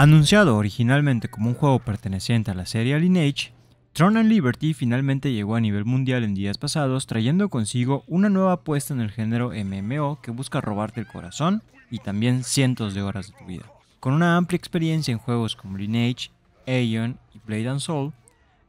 Anunciado originalmente como un juego perteneciente a la serie Lineage, Throne and Liberty finalmente llegó a nivel mundial en días pasados trayendo consigo una nueva apuesta en el género MMO que busca robarte el corazón y también cientos de horas de tu vida. Con una amplia experiencia en juegos como Lineage, Aeon y Blade and Soul,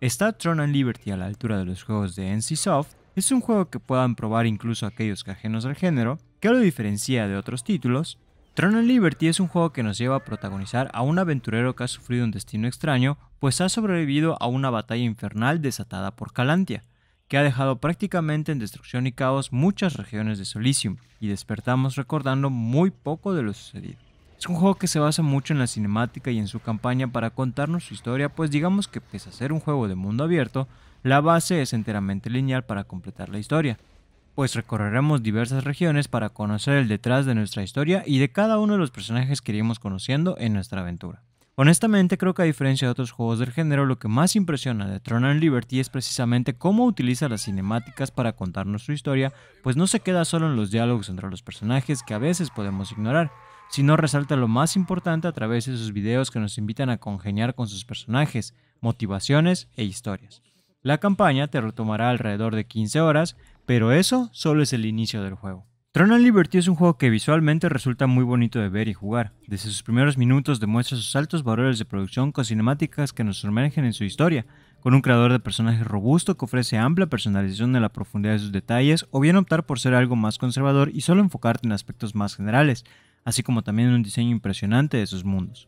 ¿está Throne and Liberty a la altura de los juegos de NCSoft? Es un juego que puedan probar incluso aquellos que ajenos al género, que lo diferencia de otros títulos Tron Liberty es un juego que nos lleva a protagonizar a un aventurero que ha sufrido un destino extraño, pues ha sobrevivido a una batalla infernal desatada por Calantia, que ha dejado prácticamente en destrucción y caos muchas regiones de Solicium, y despertamos recordando muy poco de lo sucedido. Es un juego que se basa mucho en la cinemática y en su campaña para contarnos su historia, pues digamos que pese a ser un juego de mundo abierto, la base es enteramente lineal para completar la historia, pues recorreremos diversas regiones para conocer el detrás de nuestra historia y de cada uno de los personajes que iremos conociendo en nuestra aventura. Honestamente creo que a diferencia de otros juegos del género, lo que más impresiona de Tron and Liberty es precisamente cómo utiliza las cinemáticas para contarnos su historia, pues no se queda solo en los diálogos entre los personajes que a veces podemos ignorar, sino resalta lo más importante a través de sus videos que nos invitan a congeniar con sus personajes, motivaciones e historias. La campaña te retomará alrededor de 15 horas, pero eso solo es el inicio del juego. Tron Liberty es un juego que visualmente resulta muy bonito de ver y jugar. Desde sus primeros minutos demuestra sus altos valores de producción con cinemáticas que nos sumergen en su historia, con un creador de personajes robusto que ofrece amplia personalización en la profundidad de sus detalles, o bien optar por ser algo más conservador y solo enfocarte en aspectos más generales, así como también en un diseño impresionante de sus mundos.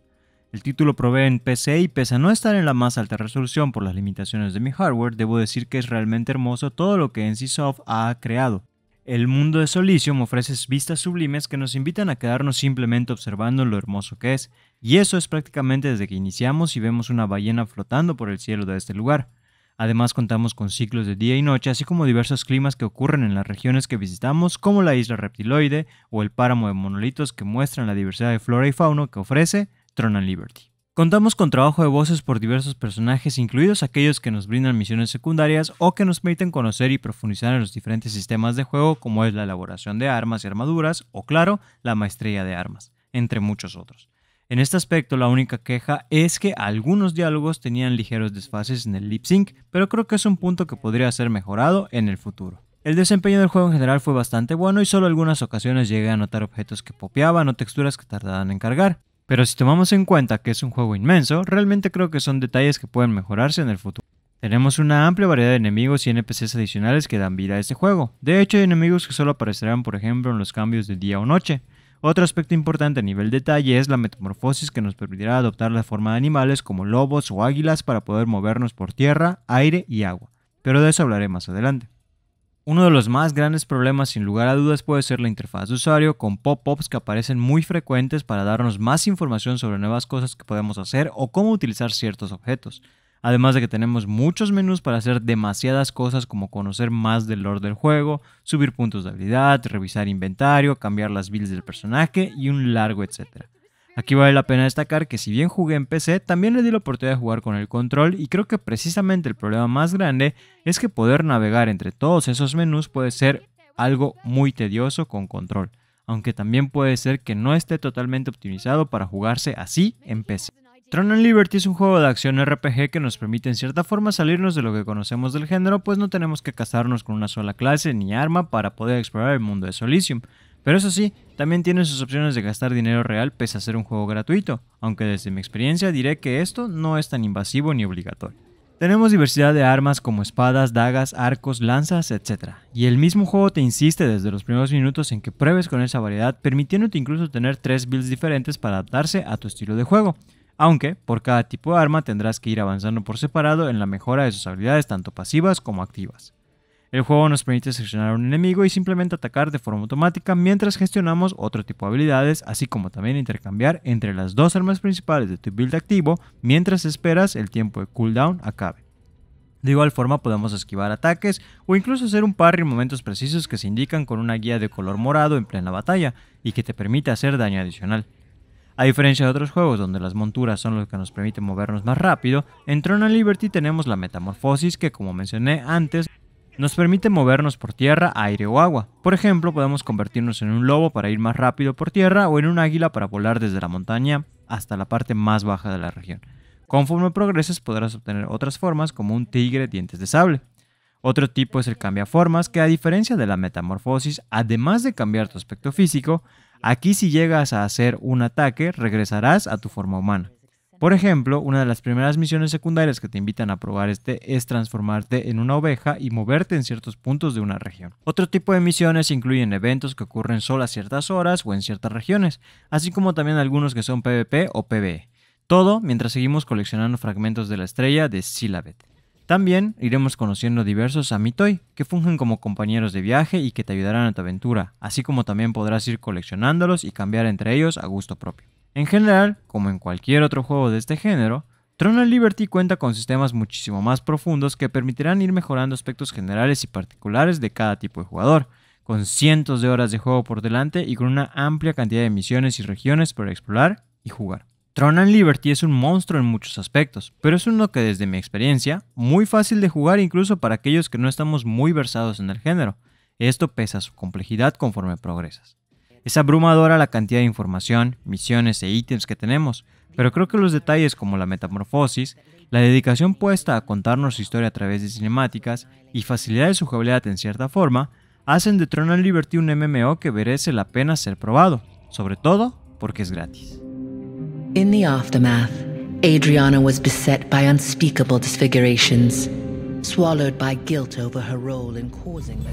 El título provee en PC y pese a no estar en la más alta resolución por las limitaciones de mi hardware, debo decir que es realmente hermoso todo lo que NCSoft ha creado. El mundo de Solisium ofrece vistas sublimes que nos invitan a quedarnos simplemente observando lo hermoso que es, y eso es prácticamente desde que iniciamos y vemos una ballena flotando por el cielo de este lugar. Además contamos con ciclos de día y noche, así como diversos climas que ocurren en las regiones que visitamos, como la isla reptiloide o el páramo de monolitos que muestran la diversidad de flora y fauna que ofrece Tron and Liberty. Contamos con trabajo de voces por diversos personajes, incluidos aquellos que nos brindan misiones secundarias o que nos permiten conocer y profundizar en los diferentes sistemas de juego, como es la elaboración de armas y armaduras, o claro, la maestría de armas, entre muchos otros. En este aspecto, la única queja es que algunos diálogos tenían ligeros desfases en el lip sync, pero creo que es un punto que podría ser mejorado en el futuro. El desempeño del juego en general fue bastante bueno y solo algunas ocasiones llegué a notar objetos que popeaban o texturas que tardaban en cargar. Pero si tomamos en cuenta que es un juego inmenso, realmente creo que son detalles que pueden mejorarse en el futuro. Tenemos una amplia variedad de enemigos y NPCs adicionales que dan vida a este juego. De hecho, hay enemigos que solo aparecerán, por ejemplo, en los cambios de día o noche. Otro aspecto importante a nivel detalle es la metamorfosis que nos permitirá adoptar la forma de animales como lobos o águilas para poder movernos por tierra, aire y agua. Pero de eso hablaré más adelante. Uno de los más grandes problemas sin lugar a dudas puede ser la interfaz de usuario con pop-ups que aparecen muy frecuentes para darnos más información sobre nuevas cosas que podemos hacer o cómo utilizar ciertos objetos. Además de que tenemos muchos menús para hacer demasiadas cosas como conocer más del lore del juego, subir puntos de habilidad, revisar inventario, cambiar las builds del personaje y un largo etcétera. Aquí vale la pena destacar que si bien jugué en PC, también le di la oportunidad de jugar con el control y creo que precisamente el problema más grande es que poder navegar entre todos esos menús puede ser algo muy tedioso con control, aunque también puede ser que no esté totalmente optimizado para jugarse así en PC. Tron and Liberty es un juego de acción RPG que nos permite en cierta forma salirnos de lo que conocemos del género, pues no tenemos que casarnos con una sola clase ni arma para poder explorar el mundo de Solisium. Pero eso sí, también tiene sus opciones de gastar dinero real pese a ser un juego gratuito, aunque desde mi experiencia diré que esto no es tan invasivo ni obligatorio. Tenemos diversidad de armas como espadas, dagas, arcos, lanzas, etc. Y el mismo juego te insiste desde los primeros minutos en que pruebes con esa variedad, permitiéndote incluso tener tres builds diferentes para adaptarse a tu estilo de juego. Aunque por cada tipo de arma tendrás que ir avanzando por separado en la mejora de sus habilidades tanto pasivas como activas. El juego nos permite seleccionar a un enemigo y simplemente atacar de forma automática mientras gestionamos otro tipo de habilidades, así como también intercambiar entre las dos armas principales de tu build activo mientras esperas el tiempo de cooldown acabe. De igual forma podemos esquivar ataques o incluso hacer un parry en momentos precisos que se indican con una guía de color morado en plena batalla y que te permite hacer daño adicional. A diferencia de otros juegos donde las monturas son lo que nos permite movernos más rápido, en Tron Liberty tenemos la metamorfosis que como mencioné antes nos permite movernos por tierra, aire o agua. Por ejemplo, podemos convertirnos en un lobo para ir más rápido por tierra o en un águila para volar desde la montaña hasta la parte más baja de la región. Conforme progreses podrás obtener otras formas como un tigre dientes de sable. Otro tipo es el cambiaformas que a diferencia de la metamorfosis, además de cambiar tu aspecto físico, aquí si llegas a hacer un ataque regresarás a tu forma humana. Por ejemplo, una de las primeras misiones secundarias que te invitan a probar este es transformarte en una oveja y moverte en ciertos puntos de una región. Otro tipo de misiones incluyen eventos que ocurren solo a ciertas horas o en ciertas regiones, así como también algunos que son PvP o PvE. Todo mientras seguimos coleccionando fragmentos de la estrella de Silabet. También iremos conociendo diversos Amitoi, que fungen como compañeros de viaje y que te ayudarán a tu aventura, así como también podrás ir coleccionándolos y cambiar entre ellos a gusto propio. En general, como en cualquier otro juego de este género, Tron Liberty cuenta con sistemas muchísimo más profundos que permitirán ir mejorando aspectos generales y particulares de cada tipo de jugador, con cientos de horas de juego por delante y con una amplia cantidad de misiones y regiones para explorar y jugar. Tron and Liberty es un monstruo en muchos aspectos, pero es uno que desde mi experiencia, muy fácil de jugar incluso para aquellos que no estamos muy versados en el género. Esto pesa su complejidad conforme progresas. Es abrumadora la cantidad de información, misiones e ítems que tenemos, pero creo que los detalles como la metamorfosis, la dedicación puesta a contarnos su historia a través de cinemáticas y facilidad de su jugabilidad en cierta forma, hacen de Tron Liberty un MMO que merece la pena ser probado, sobre todo porque es gratis. In the aftermath, Adriana was beset by unspeakable swallowed by guilt over her role in causing